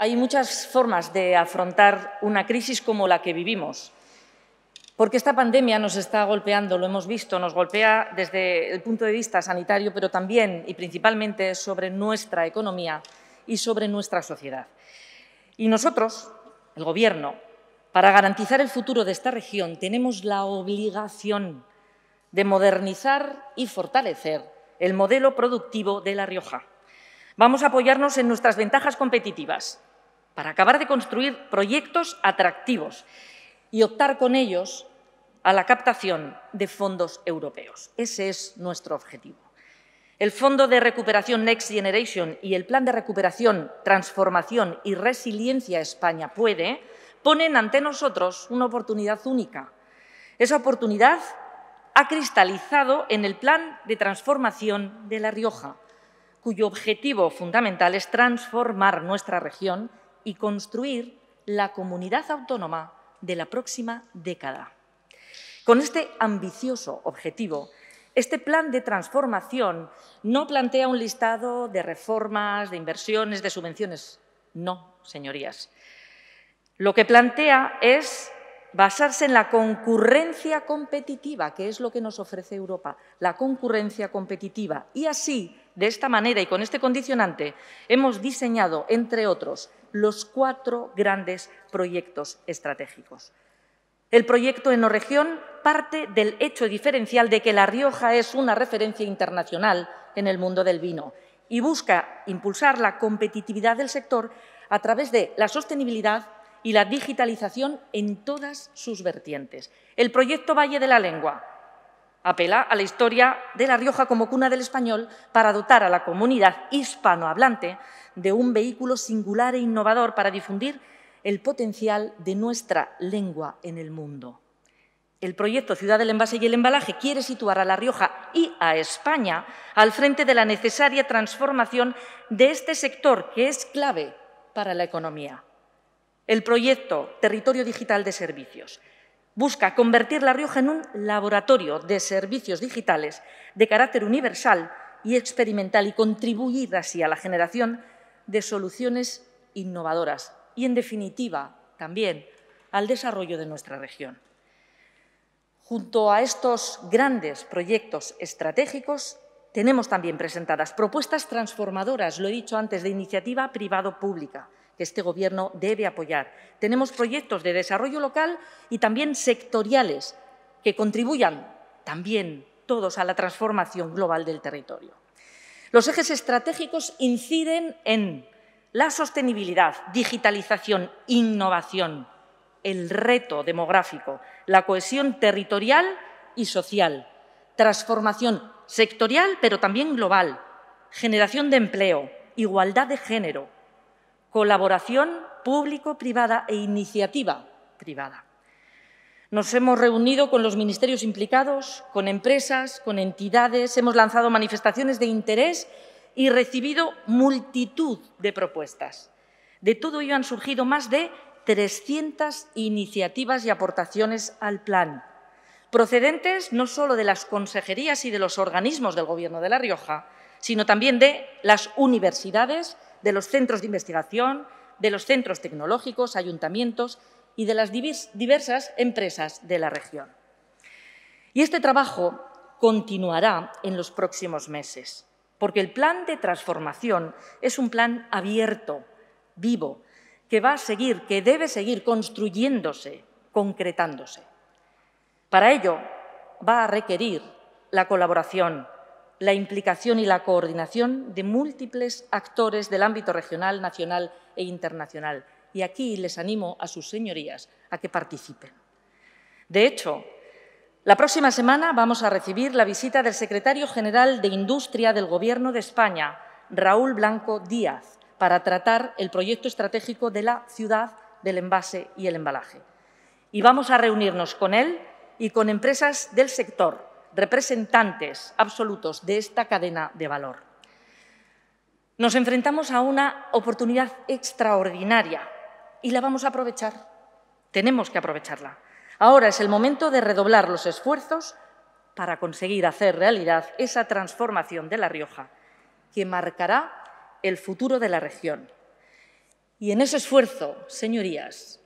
Hay muchas formas de afrontar una crisis como la que vivimos, porque esta pandemia nos está golpeando, lo hemos visto, nos golpea desde el punto de vista sanitario, pero también y principalmente sobre nuestra economía y sobre nuestra sociedad. Y nosotros, el Gobierno, para garantizar el futuro de esta región tenemos la obligación de modernizar y fortalecer el modelo productivo de La Rioja. Vamos a apoyarnos en nuestras ventajas competitivas, para acabar de construir proyectos atractivos y optar con ellos a la captación de fondos europeos. Ese es nuestro objetivo. El Fondo de Recuperación Next Generation y el Plan de Recuperación, Transformación y Resiliencia España Puede ponen ante nosotros una oportunidad única. Esa oportunidad ha cristalizado en el Plan de Transformación de La Rioja, cuyo objetivo fundamental es transformar nuestra región y construir la comunidad autónoma de la próxima década. Con este ambicioso objetivo, este plan de transformación no plantea un listado de reformas, de inversiones, de subvenciones. No, señorías. Lo que plantea es basarse en la concurrencia competitiva, que es lo que nos ofrece Europa, la concurrencia competitiva. Y así, de esta manera y con este condicionante, hemos diseñado, entre otros, los cuatro grandes proyectos estratégicos. El proyecto Enoregión parte del hecho diferencial de que La Rioja es una referencia internacional en el mundo del vino y busca impulsar la competitividad del sector a través de la sostenibilidad y la digitalización en todas sus vertientes. El proyecto Valle de la Lengua apela a la historia de La Rioja como cuna del español para dotar a la comunidad hispanohablante de un vehículo singular e innovador para difundir el potencial de nuestra lengua en el mundo. El proyecto Ciudad del Envase y el Embalaje quiere situar a La Rioja y a España al frente de la necesaria transformación de este sector que es clave para la economía. El proyecto Territorio Digital de Servicios busca convertir La Rioja en un laboratorio de servicios digitales de carácter universal y experimental y contribuir así a la generación de soluciones innovadoras y, en definitiva, también al desarrollo de nuestra región. Junto a estos grandes proyectos estratégicos, tenemos también presentadas propuestas transformadoras, lo he dicho antes, de iniciativa privado-pública, que este Gobierno debe apoyar. Tenemos proyectos de desarrollo local y también sectoriales que contribuyan también todos a la transformación global del territorio. Los ejes estratégicos inciden en la sostenibilidad, digitalización, innovación, el reto demográfico, la cohesión territorial y social, transformación sectorial pero también global, generación de empleo, igualdad de género, colaboración público-privada e iniciativa privada. Nos hemos reunido con los ministerios implicados, con empresas, con entidades, hemos lanzado manifestaciones de interés y recibido multitud de propuestas. De todo ello han surgido más de 300 iniciativas y aportaciones al plan, procedentes no solo de las consejerías y de los organismos del Gobierno de La Rioja, sino también de las universidades, de los centros de investigación, de los centros tecnológicos, ayuntamientos, y de las diversas empresas de la región. Y este trabajo continuará en los próximos meses, porque el plan de transformación es un plan abierto, vivo, que va a seguir, que debe seguir construyéndose, concretándose. Para ello va a requerir la colaboración, la implicación y la coordinación de múltiples actores del ámbito regional, nacional e internacional, y aquí les animo a sus señorías a que participen. De hecho, la próxima semana vamos a recibir la visita del secretario general de Industria del Gobierno de España, Raúl Blanco Díaz, para tratar el proyecto estratégico de la ciudad del envase y el embalaje. Y vamos a reunirnos con él y con empresas del sector, representantes absolutos de esta cadena de valor. Nos enfrentamos a una oportunidad extraordinaria y la vamos a aprovechar. Tenemos que aprovecharla. Ahora es el momento de redoblar los esfuerzos para conseguir hacer realidad esa transformación de La Rioja que marcará el futuro de la región. Y en ese esfuerzo, señorías,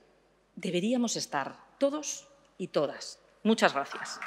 deberíamos estar todos y todas. Muchas gracias.